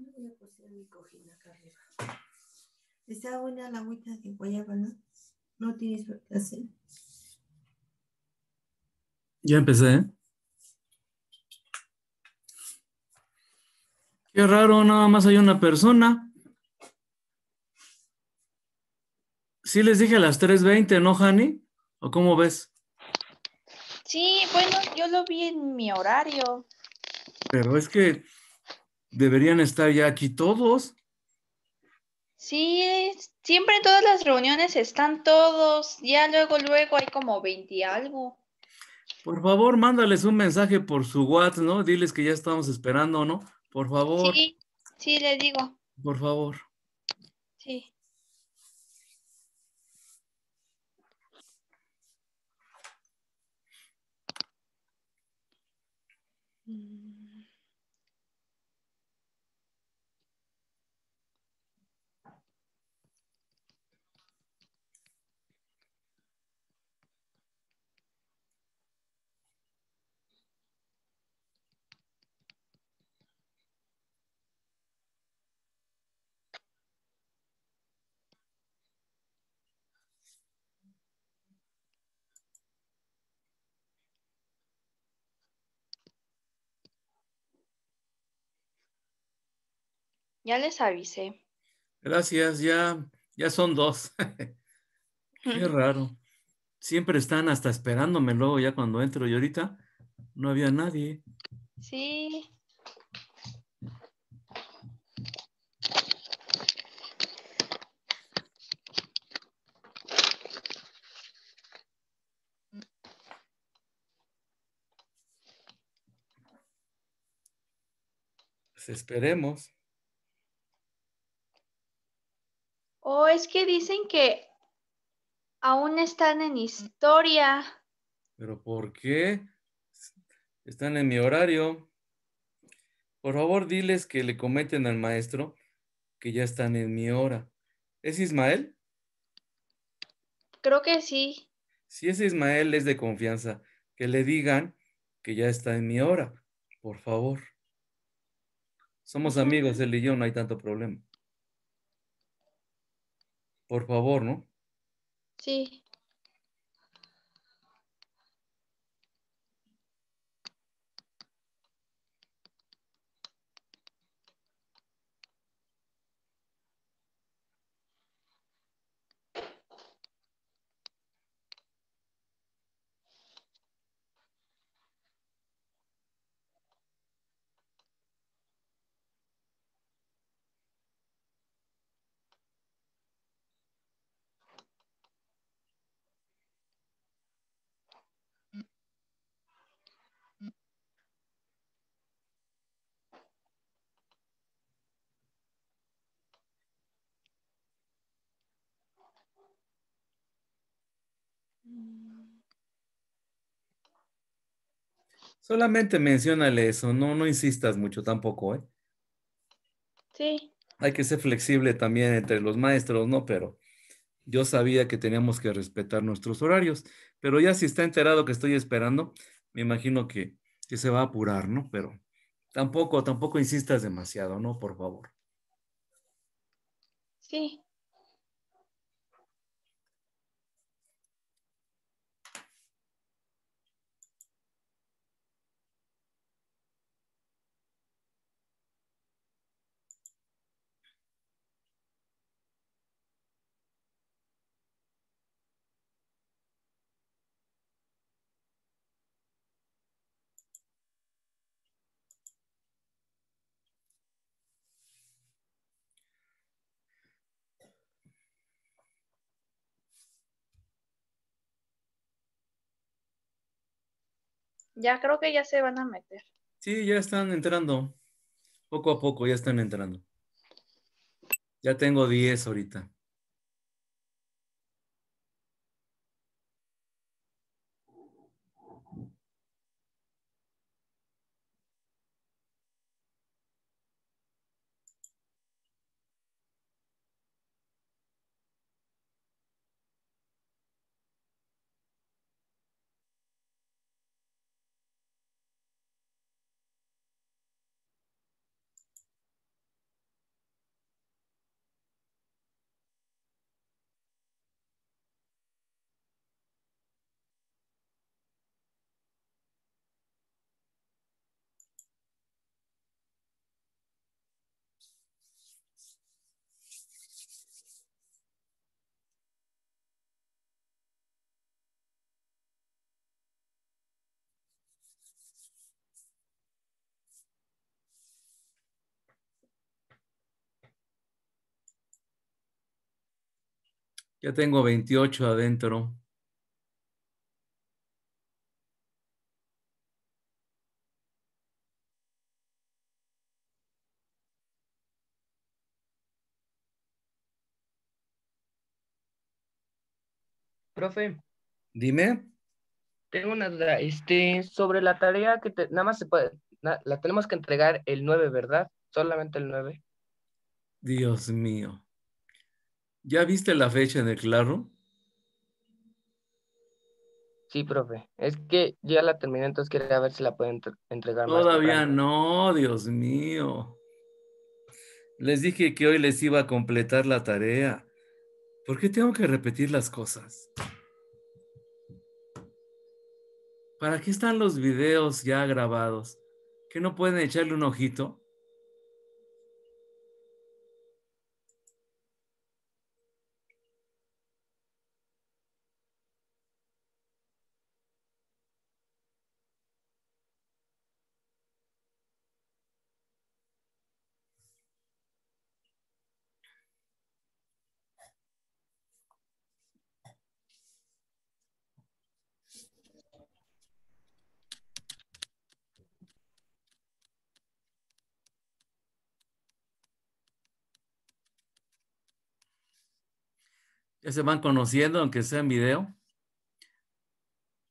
voy a mi acá Está buena la agüita de ¿no? No tienes por hacer. Ya empecé. ¿eh? Qué raro, nada más hay una persona. Sí les dije a las 3.20, ¿no, Hani? ¿O cómo ves? Sí, bueno, yo lo vi en mi horario. Pero es que deberían estar ya aquí todos. Sí, siempre en todas las reuniones están todos, ya luego, luego hay como 20 algo. Por favor, mándales un mensaje por su WhatsApp, ¿no? Diles que ya estamos esperando, ¿no? Por favor. Sí, sí, le digo. Por favor. Sí. Mm. Ya les avisé. Gracias, ya, ya son dos. Qué raro. Siempre están hasta esperándome luego ya cuando entro y ahorita no había nadie. Sí. Pues esperemos. es que dicen que aún están en historia. ¿Pero por qué? Están en mi horario. Por favor, diles que le cometen al maestro que ya están en mi hora. ¿Es Ismael? Creo que sí. Si es Ismael, es de confianza. Que le digan que ya está en mi hora, por favor. Somos amigos, él y yo, no hay tanto problema. Por favor, ¿no? Sí. Solamente mencionale eso, no, no insistas mucho tampoco, ¿eh? Sí. Hay que ser flexible también entre los maestros, ¿no? Pero yo sabía que teníamos que respetar nuestros horarios, pero ya si está enterado que estoy esperando, me imagino que, que se va a apurar, ¿no? Pero tampoco, tampoco insistas demasiado, ¿no? Por favor. Sí. Ya creo que ya se van a meter. Sí, ya están entrando. Poco a poco ya están entrando. Ya tengo 10 ahorita. Ya tengo 28 adentro. Profe. Dime. Tengo una duda, este, sobre la tarea que nada más se puede, la tenemos que entregar el 9, ¿verdad? Solamente el 9. Dios mío. ¿Ya viste la fecha en el claro? Sí, profe. Es que ya la terminé, entonces quería ver si la pueden entregar. Todavía no, Dios mío. Les dije que hoy les iba a completar la tarea. ¿Por qué tengo que repetir las cosas? ¿Para qué están los videos ya grabados? ¿Que no pueden echarle un ojito? ya se van conociendo, aunque sea en video.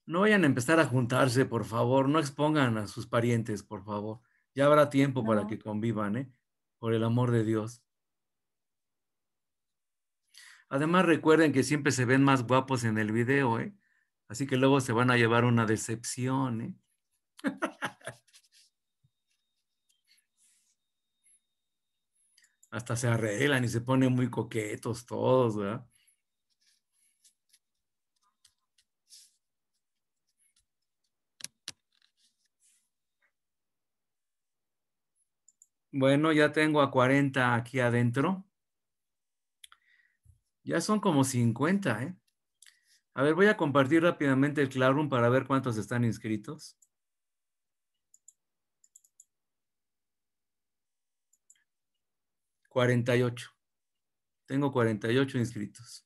No vayan a empezar a juntarse, por favor. No expongan a sus parientes, por favor. Ya habrá tiempo para que convivan, ¿eh? Por el amor de Dios. Además, recuerden que siempre se ven más guapos en el video, ¿eh? Así que luego se van a llevar una decepción, ¿eh? Hasta se arreglan y se ponen muy coquetos todos, ¿verdad? Bueno, ya tengo a 40 aquí adentro. Ya son como 50, ¿eh? A ver, voy a compartir rápidamente el Classroom para ver cuántos están inscritos. 48. Tengo 48 inscritos.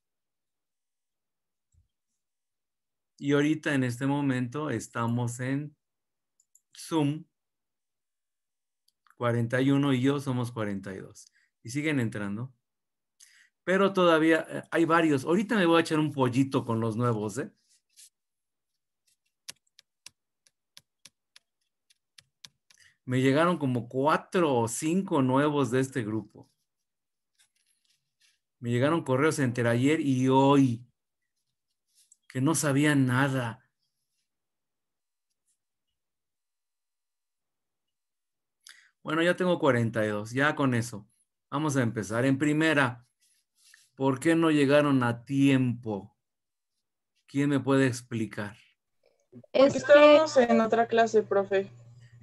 Y ahorita en este momento estamos en Zoom 41 y yo somos 42. Y siguen entrando. Pero todavía eh, hay varios. Ahorita me voy a echar un pollito con los nuevos, ¿eh? Me llegaron como cuatro o cinco nuevos de este grupo. Me llegaron correos entre ayer y hoy que no sabían nada Bueno, ya tengo 42, ya con eso. Vamos a empezar. En primera, ¿por qué no llegaron a tiempo? ¿Quién me puede explicar? Estamos en otra clase, profe,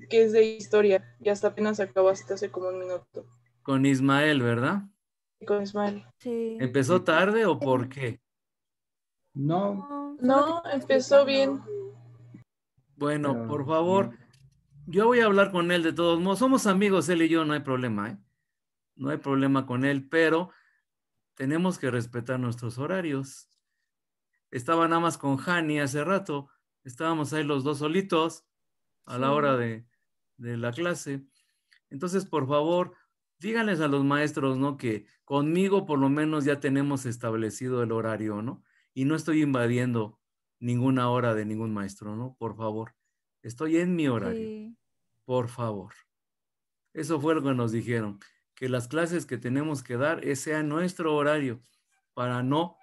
que es de historia y hasta apenas acabaste hace como un minuto. Con Ismael, ¿verdad? Con Ismael. Sí. ¿Empezó tarde o por qué? No. No, empezó bien. Bueno, por favor, yo voy a hablar con él de todos modos. Somos amigos, él y yo, no hay problema, ¿eh? No hay problema con él, pero tenemos que respetar nuestros horarios. Estaba nada más con Hani hace rato, estábamos ahí los dos solitos a la hora de, de la clase. Entonces, por favor, díganles a los maestros, ¿no? Que conmigo por lo menos ya tenemos establecido el horario, ¿no? Y no estoy invadiendo ninguna hora de ningún maestro, ¿no? Por favor, estoy en mi horario por favor. Eso fue lo que nos dijeron, que las clases que tenemos que dar eh, sea nuestro horario para no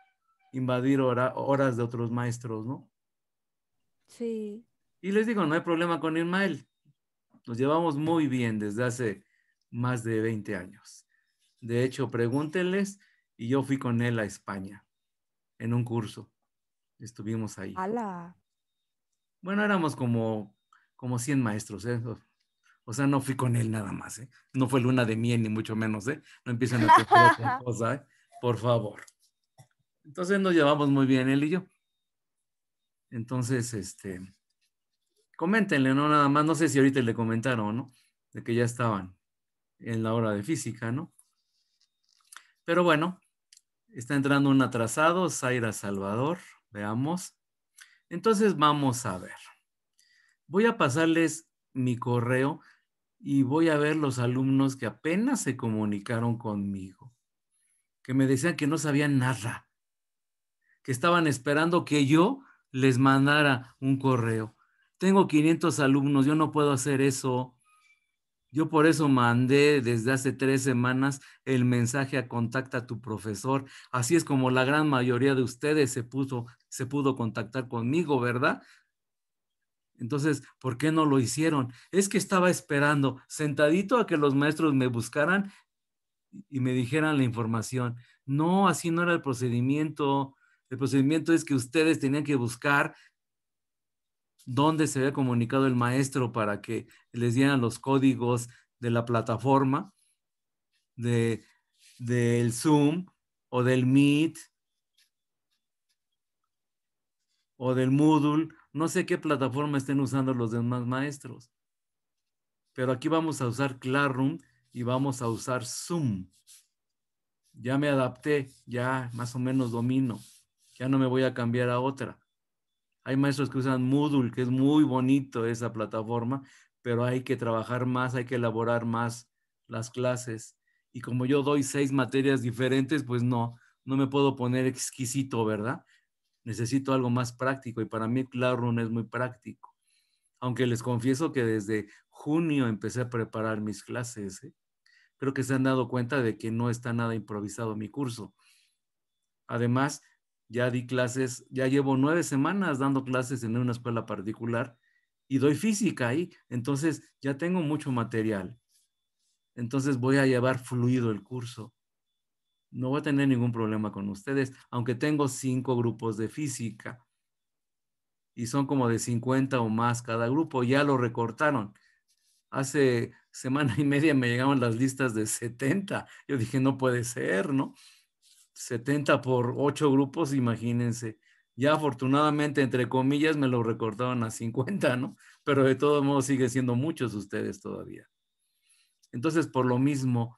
invadir horas de otros maestros, ¿no? Sí. Y les digo, no hay problema con Irmael, Nos llevamos muy bien desde hace más de 20 años. De hecho, pregúntenles, y yo fui con él a España en un curso. Estuvimos ahí. ¡Hala! Bueno, éramos como, como 100 maestros, ¿eh? O sea, no fui con él nada más, ¿eh? No fue luna de miel, ni mucho menos, ¿eh? No empiecen a hacer cosa, ¿eh? Por favor. Entonces nos llevamos muy bien él y yo. Entonces, este, coméntenle, ¿no? Nada más, no sé si ahorita le comentaron, ¿no? De que ya estaban en la hora de física, ¿no? Pero bueno, está entrando un atrasado, Zaira Salvador, veamos. Entonces vamos a ver. Voy a pasarles mi correo y voy a ver los alumnos que apenas se comunicaron conmigo, que me decían que no sabían nada, que estaban esperando que yo les mandara un correo. Tengo 500 alumnos, yo no puedo hacer eso. Yo por eso mandé desde hace tres semanas el mensaje a contacta a tu profesor. Así es como la gran mayoría de ustedes se, se pudo contactar conmigo, ¿verdad? Entonces, ¿por qué no lo hicieron? Es que estaba esperando, sentadito a que los maestros me buscaran y me dijeran la información. No, así no era el procedimiento. El procedimiento es que ustedes tenían que buscar dónde se había comunicado el maestro para que les dieran los códigos de la plataforma, del Zoom o del Meet o del Moodle no sé qué plataforma estén usando los demás maestros, pero aquí vamos a usar Classroom y vamos a usar Zoom. Ya me adapté, ya más o menos domino. Ya no me voy a cambiar a otra. Hay maestros que usan Moodle, que es muy bonito esa plataforma, pero hay que trabajar más, hay que elaborar más las clases. Y como yo doy seis materias diferentes, pues no, no me puedo poner exquisito, ¿verdad? necesito algo más práctico y para mí no es muy práctico. Aunque les confieso que desde junio empecé a preparar mis clases. ¿eh? Creo que se han dado cuenta de que no está nada improvisado mi curso. Además, ya di clases, ya llevo nueve semanas dando clases en una escuela particular y doy física ahí, entonces ya tengo mucho material. Entonces voy a llevar fluido el curso no voy a tener ningún problema con ustedes, aunque tengo cinco grupos de física y son como de 50 o más cada grupo, ya lo recortaron. Hace semana y media me llegaban las listas de 70. Yo dije, no puede ser, ¿no? 70 por 8 grupos, imagínense. Ya afortunadamente, entre comillas, me lo recortaron a 50, ¿no? Pero de todos modos sigue siendo muchos ustedes todavía. Entonces, por lo mismo,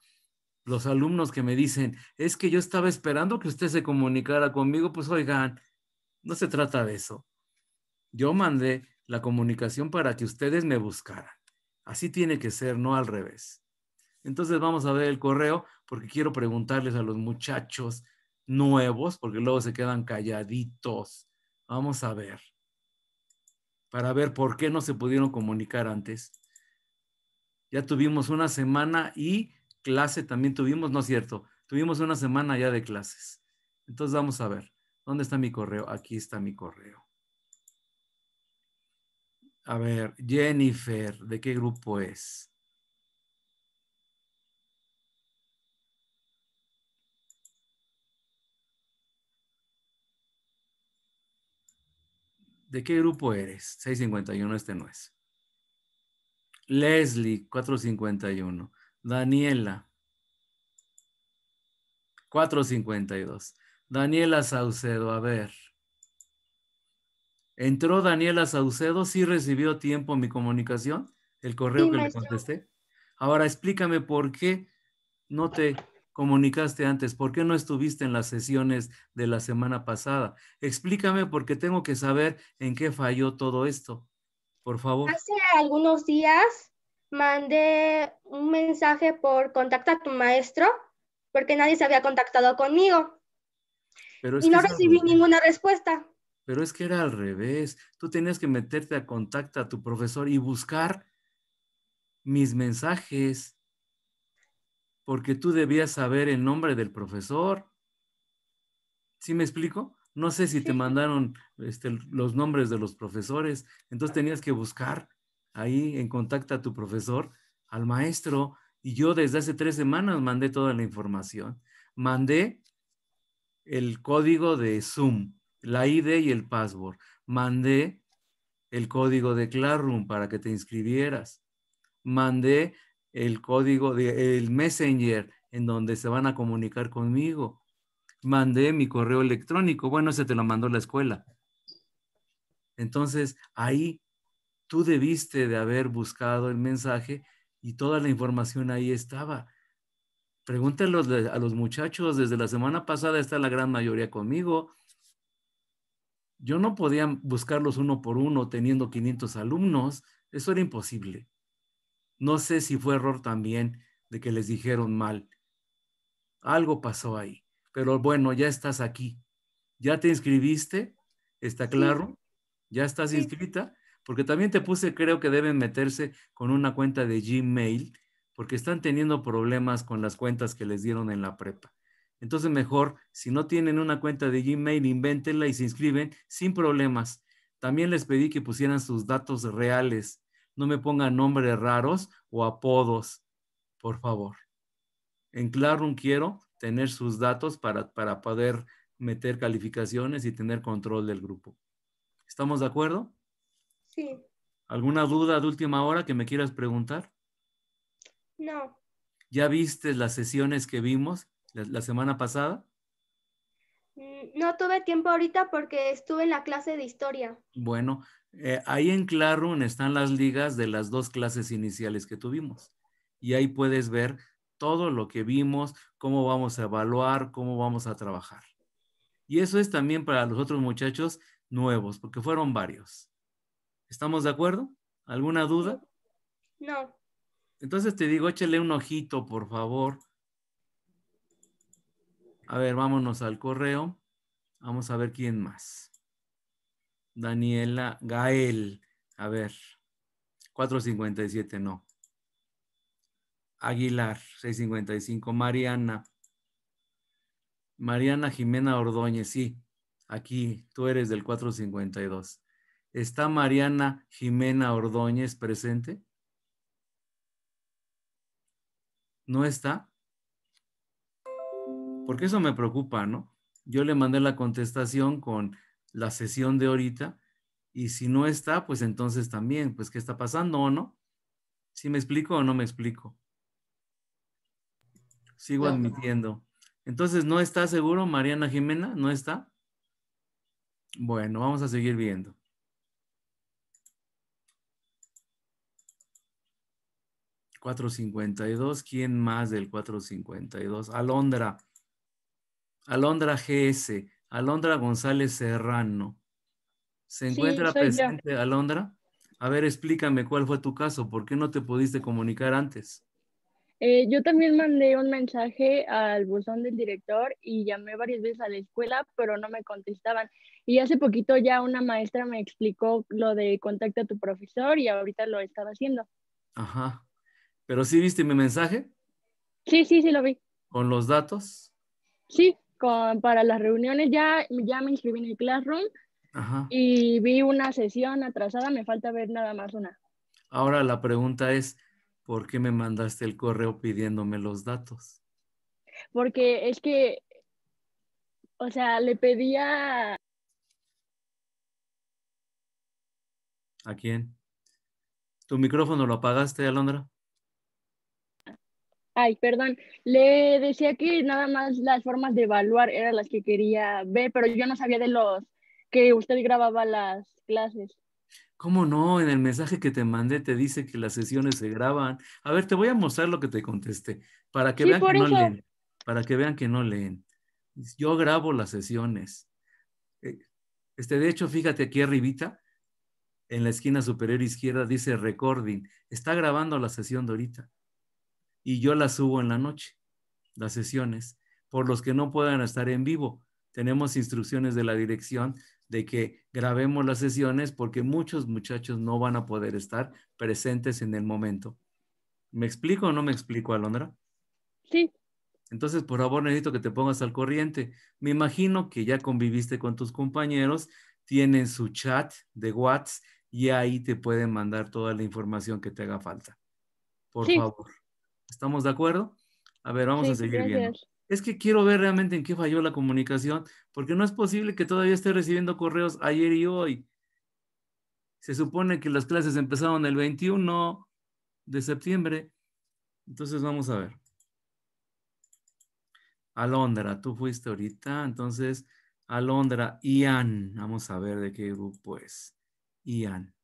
los alumnos que me dicen, es que yo estaba esperando que usted se comunicara conmigo, pues oigan, no se trata de eso. Yo mandé la comunicación para que ustedes me buscaran. Así tiene que ser, no al revés. Entonces vamos a ver el correo porque quiero preguntarles a los muchachos nuevos, porque luego se quedan calladitos. Vamos a ver, para ver por qué no se pudieron comunicar antes. Ya tuvimos una semana y clase también tuvimos, no es cierto, tuvimos una semana ya de clases. Entonces vamos a ver, ¿dónde está mi correo? Aquí está mi correo. A ver, Jennifer, ¿de qué grupo es? ¿De qué grupo eres? 651, este no es. Leslie, 451. Daniela. 452. Daniela Saucedo, a ver. ¿Entró Daniela Saucedo? ¿Sí recibió tiempo mi comunicación? ¿El correo que le contesté? Ahora explícame por qué no te comunicaste antes, por qué no estuviste en las sesiones de la semana pasada. Explícame porque tengo que saber en qué falló todo esto. Por favor. Hace algunos días mandé un mensaje por contacta a tu maestro, porque nadie se había contactado conmigo. y no recibí ninguna respuesta. Pero es que era al revés. Tú tenías que meterte a contacto a tu profesor y buscar mis mensajes. Porque tú debías saber el nombre del profesor. ¿Sí me explico? No sé si te mandaron este, los nombres de los profesores. Entonces tenías que buscar ahí en contacto a tu profesor, al maestro, y yo desde hace tres semanas mandé toda la información. Mandé el código de Zoom, la ID y el password. Mandé el código de Classroom para que te inscribieras. Mandé el código de Messenger en donde se van a comunicar conmigo. Mandé mi correo electrónico. Bueno, se te lo mandó la escuela. Entonces, ahí tú debiste de haber buscado el mensaje y toda la información ahí estaba. Pregúntenos a los muchachos, desde la semana pasada está la gran mayoría conmigo. Yo no podía buscarlos uno por uno teniendo 500 alumnos, eso era imposible. No sé si fue error también de que les dijeron mal. Algo pasó ahí, pero bueno, ya estás aquí. Ya te inscribiste, está claro, ya estás inscrita porque también te puse, creo que deben meterse con una cuenta de Gmail, porque están teniendo problemas con las cuentas que les dieron en la prepa. Entonces, mejor, si no tienen una cuenta de Gmail, invéntenla y se inscriben sin problemas. También les pedí que pusieran sus datos reales. No me pongan nombres raros o apodos, por favor. En Clarum quiero tener sus datos para, para poder meter calificaciones y tener control del grupo. ¿Estamos de acuerdo? ¿Alguna duda de última hora que me quieras preguntar? No. ¿Ya viste las sesiones que vimos la, semana pasada? Mm, no tuve tiempo ahorita porque estuve en la clase de historia. Bueno, eh, ahí en Classroom están las ligas de las dos clases iniciales que tuvimos. Y ahí puedes ver todo lo que vimos, cómo vamos a evaluar, cómo vamos a trabajar. Y eso es también para los otros muchachos nuevos, porque fueron varios. ¿Estamos de acuerdo? ¿Alguna duda? No. Entonces te digo, échale un ojito, por favor. A ver, vámonos al correo. Vamos a ver quién más. Daniela Gael. A ver. 457, no. Aguilar, 655. Mariana. Mariana Jimena Ordóñez, sí. Aquí, tú eres del 452. ¿Está Mariana Jimena Ordóñez presente? ¿No está? Porque eso me preocupa, ¿no? Yo le mandé la contestación con la sesión de ahorita y si no está, pues entonces también, pues ¿qué está pasando o no? ¿Sí me explico o no me explico? Sigo admitiendo. Entonces, ¿no está seguro Mariana Jimena? ¿No está? Bueno, vamos a seguir viendo. 452. ¿Quién más del 452? Alondra. Alondra GS. Alondra González Serrano. ¿Se encuentra presente, Alondra? A ver, explícame cuál fue tu caso. ¿Por qué no te pudiste comunicar antes? Eh, yo también mandé un mensaje al buzón del director y llamé varias veces a la escuela, pero no me contestaban. Y hace poquito ya una maestra me explicó lo de contacto a tu profesor y ahorita lo estaba haciendo. Ajá. Pero sí viste mi mensaje. Sí, sí, sí lo vi. ¿Con los datos? Sí, con, para las reuniones ya, ya me inscribí en el Classroom y vi una sesión atrasada, me falta ver nada más una. Ahora la pregunta es, ¿por qué me mandaste el correo pidiéndome los datos? Porque es que, o sea, le pedía... ¿A quién? ¿Tu micrófono lo apagaste, Alondra? ay, perdón, le decía que nada más las formas de evaluar eran las que quería ver, pero yo no sabía de los que usted grababa las clases. ¿Cómo no? En el mensaje que te mandé te dice que las sesiones se graban. A ver, te voy a mostrar lo que te contesté para que vean que no leen. Para que vean que no leen. Yo grabo las sesiones. Eh, este, de hecho, fíjate aquí arribita, en la esquina superior izquierda dice recording. Está grabando la sesión de ahorita y yo las subo en la noche, las sesiones, por los que no puedan estar en vivo. Tenemos instrucciones de la dirección de que grabemos las sesiones porque muchos muchachos no van a poder estar presentes en el momento. ¿Me explico o no me explico, Alondra? Sí. Entonces, por favor, necesito que te pongas al corriente. Me imagino que ya conviviste con tus compañeros, tienen su chat de WhatsApp y ahí te pueden mandar toda la información que te haga falta. Por favor. ¿Estamos de acuerdo? A ver, vamos a seguir viendo. Es que quiero ver realmente en qué falló la comunicación, porque no es posible que todavía esté recibiendo correos ayer y hoy. Se supone que las clases empezaron el 21 de septiembre. Entonces vamos a ver. Alondra, tú fuiste ahorita, entonces Alondra, Ian, vamos a ver de qué grupo es. Ian.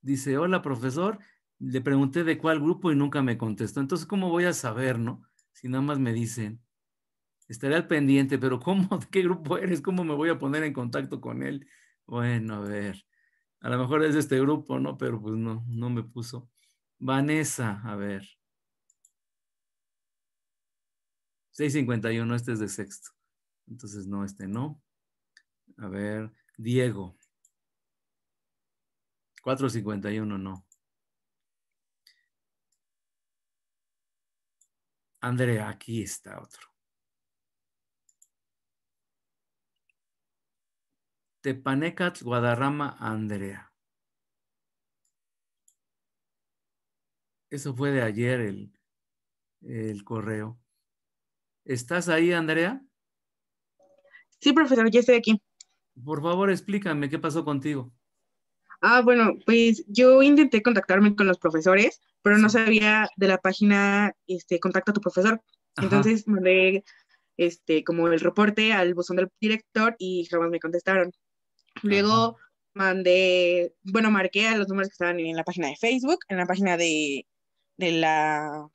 Dice, hola profesor, le pregunté de cuál grupo y nunca me contestó. Entonces, ¿cómo voy a saber, no? Si nada más me dicen, estaré al pendiente, pero ¿cómo? ¿De qué grupo eres? ¿Cómo me voy a poner en contacto con él? Bueno, a ver, a lo mejor es de este grupo, ¿no? Pero pues no, no me puso. Vanessa, a ver. 651, este es de sexto. Entonces, no, este no. A ver, Diego. 451, no. Andrea, aquí está otro. Tepanecatl, Guadarrama, Andrea. Eso fue de ayer el, correo. ¿Estás ahí, Andrea? Sí, profesor, ya estoy aquí. Por favor, explícame qué pasó contigo. Ah, bueno, pues yo intenté contactarme con los profesores, pero no sabía de la página, este, contacta a tu profesor. Entonces mandé, este, como el reporte al buzón del director y jamás me contestaron. Luego mandé, bueno, marqué a los números que estaban en la página de Facebook, en la página de, la,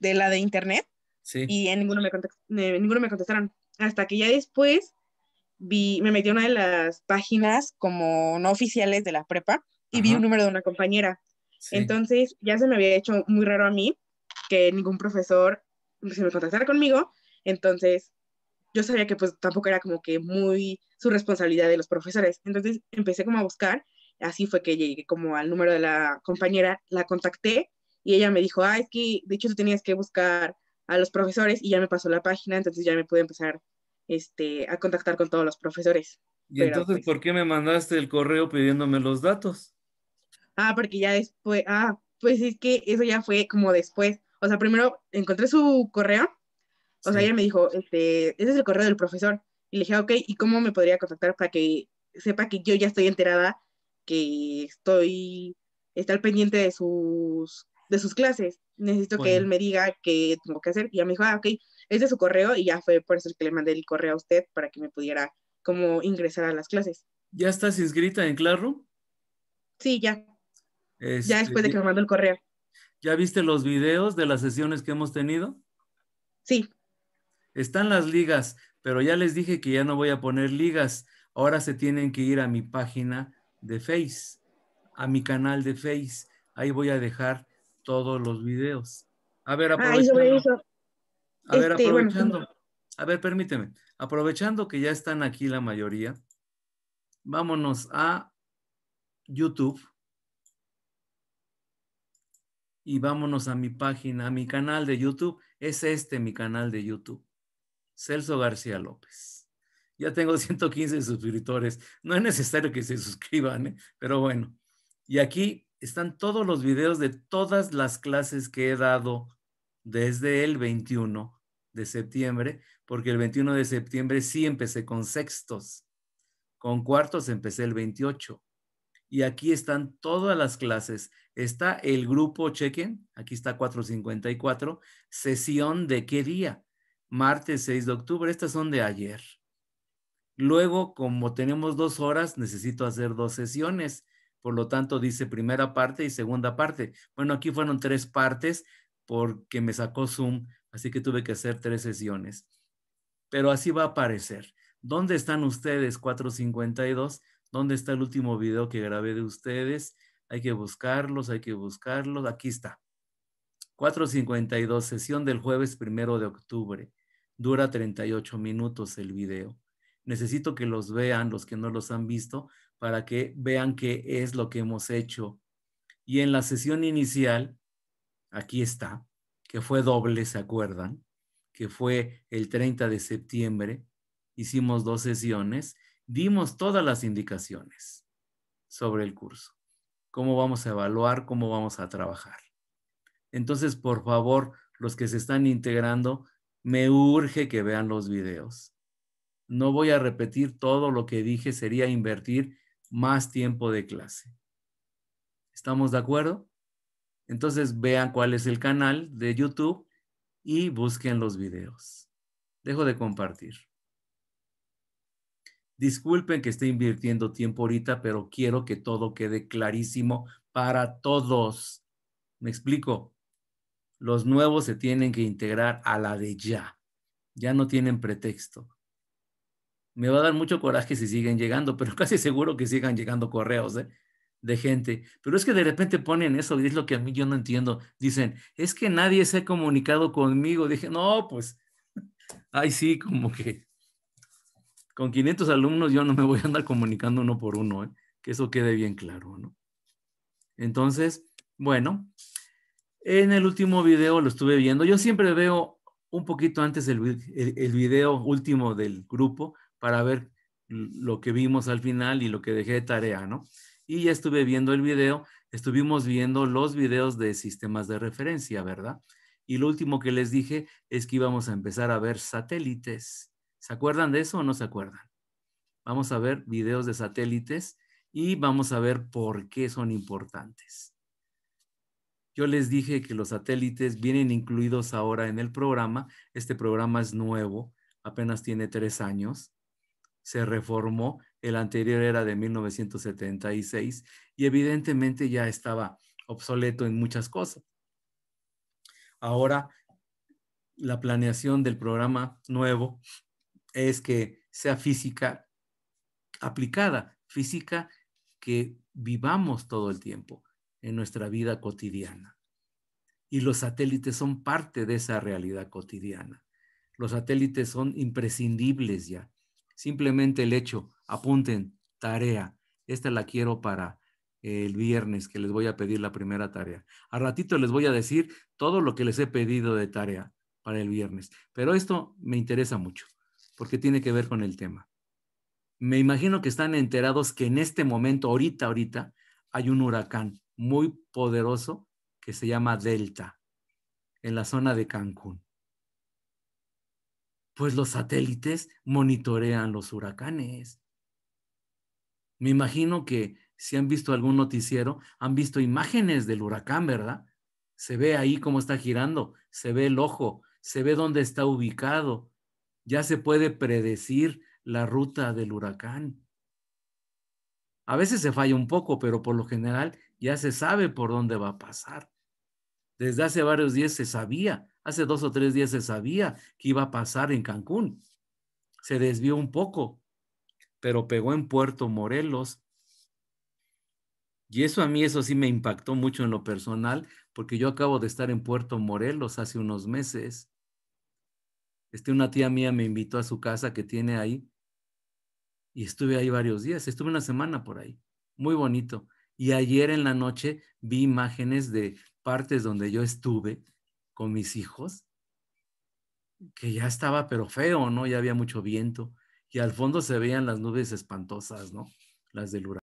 de la de internet. Y en ninguno eh, ninguno me contestaron. Hasta que ya después vi, me metí a una de las páginas como no oficiales de la prepa y vi un número de una compañera. Entonces ya se me había hecho muy raro a mí que ningún profesor se me contactara conmigo. Entonces yo sabía que pues tampoco era como que muy su responsabilidad de los profesores. Entonces empecé como a buscar. Así fue que llegué como al número de la compañera, la contacté y ella me dijo, ah, es que de hecho tú tenías que buscar a los profesores y ya me pasó la página, entonces ya me pude empezar este, a contactar con todos los profesores. ¿Y entonces pues por qué me mandaste el correo pidiéndome los datos? Ah, porque ya después, ah, pues es que eso ya fue como después. O sea, primero encontré su correo, o sea, ella me dijo, este, ese es el correo del profesor. Y le dije, ok, ¿y cómo me podría contactar para que sepa que yo ya estoy enterada, que estoy, está al pendiente de sus, de sus clases? Necesito que él me diga qué tengo que hacer. Y ella me dijo, ah, ok, es de su correo y ya fue por eso que le mandé el correo a usted para que me pudiera como ingresar a las clases. ¿Ya estás inscrita en claro. Sí, ya. ya este, después de que me mandó el correo. ¿Ya viste los videos de las sesiones que hemos tenido? Sí. Están las ligas, pero ya les dije que ya no voy a poner ligas. Ahora se tienen que ir a mi página de Face, a mi canal de Face. Ahí voy a dejar todos los videos. A ver, ah, aprovechando, a ver, este, aprovechando, a ver, permíteme, aprovechando que ya están aquí la mayoría, vámonos a YouTube y vámonos a mi página, a mi canal de YouTube. Es este mi canal de YouTube, Celso García López. Ya tengo 115 suscriptores. No es necesario que se suscriban, ¿eh? pero bueno. Y aquí están todos los videos de todas las clases que he dado desde el 21 de septiembre, porque el 21 de septiembre sí empecé con sextos, con cuartos empecé el 28. Y aquí están todas las clases. Está el grupo, chequen, aquí está 454, sesión de qué día? Martes 6 de octubre, estas son de ayer. Luego, como tenemos dos horas, necesito hacer dos sesiones. Por lo tanto, dice primera parte y segunda parte. Bueno, aquí fueron tres partes porque me sacó Zoom, así que tuve que hacer tres sesiones. Pero así va a aparecer. ¿Dónde están ustedes, 452? ¿Dónde está el último video que grabé de ustedes? Hay que buscarlos, hay que buscarlos. Aquí está. 452, sesión del jueves primero de octubre. Dura 38 minutos el video. Necesito que los vean, los que no los han visto, para que vean qué es lo que hemos hecho. Y en la sesión inicial aquí está, que fue doble, ¿se acuerdan? Que fue el 30 de septiembre, hicimos dos sesiones, dimos todas las indicaciones sobre el curso, cómo vamos a evaluar, cómo vamos a trabajar. Entonces, por favor, los que se están integrando, me urge que vean los videos. No voy a repetir todo lo que dije, sería invertir más tiempo de clase. ¿Estamos de acuerdo? Entonces vean cuál es el canal de YouTube y busquen los videos. Dejo de compartir. Disculpen que esté invirtiendo tiempo ahorita, pero quiero que todo quede clarísimo para todos. ¿Me explico? Los nuevos se tienen que integrar a la de ya. Ya no tienen pretexto. Me va a dar mucho coraje si siguen llegando, pero casi seguro que sigan llegando correos. ¿eh? de gente. Pero es que de repente ponen eso y es lo que a mí yo no entiendo. Dicen, es que nadie se ha comunicado conmigo. Dije, no, pues, ay, sí, como que con 500 alumnos yo no me voy a andar comunicando uno por uno, ¿eh? que eso quede bien claro, ¿no? Entonces, bueno, en el último video lo estuve viendo. Yo siempre veo un poquito antes el video último del grupo para ver lo que vimos al final y lo que dejé de tarea, ¿no? y ya estuve viendo el video, estuvimos viendo los videos de sistemas de referencia, ¿verdad? Y lo último que les dije es que íbamos a empezar a ver satélites. ¿Se acuerdan de eso o no se acuerdan? Vamos a ver videos de satélites y vamos a ver por qué son importantes. Yo les dije que los satélites vienen incluidos ahora en el programa. Este programa es nuevo, apenas tiene tres años. Se reformó el anterior era de 1976 y evidentemente ya estaba obsoleto en muchas cosas. Ahora, la planeación del programa nuevo es que sea física aplicada, física que vivamos todo el tiempo en nuestra vida cotidiana. Y los satélites son parte de esa realidad cotidiana. Los satélites son imprescindibles ya. Simplemente el hecho apunten, tarea. Esta la quiero para el viernes que les voy a pedir la primera tarea. A ratito les voy a decir todo lo que les he pedido de tarea para el viernes. Pero esto me interesa mucho porque tiene que ver con el tema. Me imagino que están enterados que en este momento, ahorita, ahorita, hay un huracán muy poderoso que se llama Delta en la zona de Cancún. Pues los satélites monitorean los huracanes me imagino que si han visto algún noticiero, han visto imágenes del huracán, ¿verdad? Se ve ahí cómo está girando, se ve el ojo, se ve dónde está ubicado, ya se puede predecir la ruta del huracán. A veces se falla un poco, pero por lo general ya se sabe por dónde va a pasar. Desde hace varios días se sabía, hace dos o tres días se sabía que iba a pasar en Cancún. Se desvió un poco, pero pegó en Puerto Morelos. Y eso a mí, eso sí me impactó mucho en lo personal, porque yo acabo de estar en Puerto Morelos hace unos meses. Este, una tía mía me invitó a su casa que tiene ahí y estuve ahí varios días, estuve una semana por ahí, muy bonito. Y ayer en la noche vi imágenes de partes donde yo estuve con mis hijos, que ya estaba pero feo, ¿no? Ya había mucho viento y al fondo se veían las nubes espantosas, ¿no? Las del huracán.